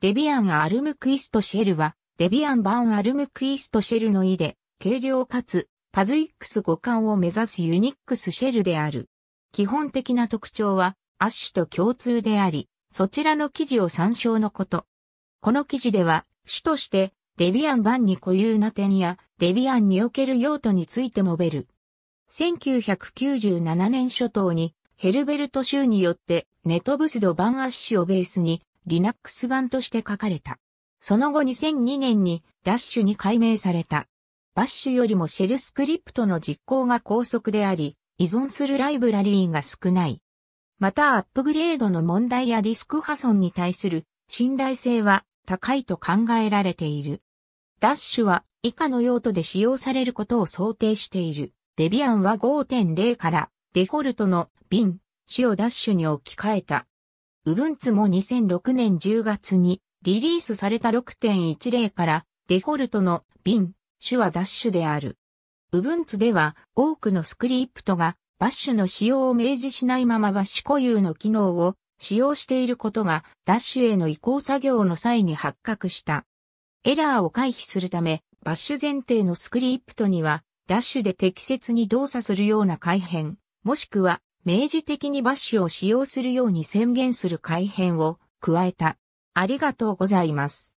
デビアンアルムクイストシェルは、デビアンバン・アルムクイストシェルの意で、軽量かつ、パズイックス互換を目指すユニックスシェルである。基本的な特徴は、アッシュと共通であり、そちらの記事を参照のこと。この記事では、主として、デビアンバンに固有な点や、デビアンにおける用途について述べる。1997年初頭に、ヘルベルト州によって、ネトブスドバン・アッシュをベースに、Linux 版として書かれた。その後2002年にダッシュに改名された。バッシュよりもシェルスクリプトの実行が高速であり、依存するライブラリーが少ない。またアップグレードの問題やディスク破損に対する信頼性は高いと考えられている。ダッシュは以下の用途で使用されることを想定している。デビアンは5.0からデフォルトの瓶、主をダッシュに置き換えた。ウブンツも2006年10月にリリースされた6.10からデフォルトのビン、手話ダッシュである。ウブンツでは多くのスクリプトがバッシュの使用を明示しないままバッシュ固有の機能を使用していることがダッシュへの移行作業の際に発覚した。エラーを回避するためバッシュ前提のスクリプトにはダッシュで適切に動作するような改変、もしくは明示的にバッシュを使用するように宣言する改変を加えた。ありがとうございます。